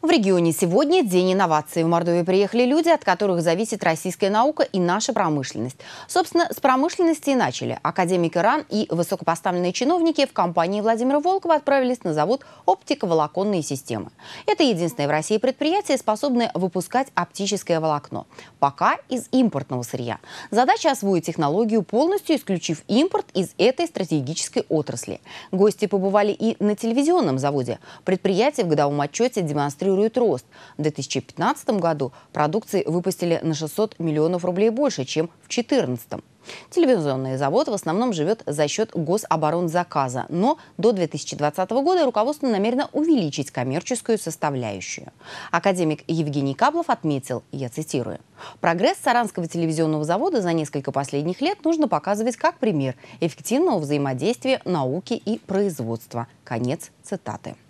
В регионе сегодня День инноваций. В Мордовию приехали люди, от которых зависит российская наука и наша промышленность. Собственно, с промышленности и начали. Академик Иран и высокопоставленные чиновники в компании Владимира Волкова отправились на завод «Оптиковолоконные системы». Это единственное в России предприятие, способное выпускать оптическое волокно. Пока из импортного сырья. Задача освоить технологию, полностью исключив импорт из этой стратегической отрасли. Гости побывали и на телевизионном заводе. Предприятие в годовом отчете демонстрирует демонстрирует рост. В 2015 году продукции выпустили на 600 миллионов рублей больше, чем в 2014. Телевизионный завод в основном живет за счет гособоронзаказа, но до 2020 года руководство намерено увеличить коммерческую составляющую. Академик Евгений Каблов отметил, я цитирую, «Прогресс Саранского телевизионного завода за несколько последних лет нужно показывать как пример эффективного взаимодействия науки и производства». Конец цитаты.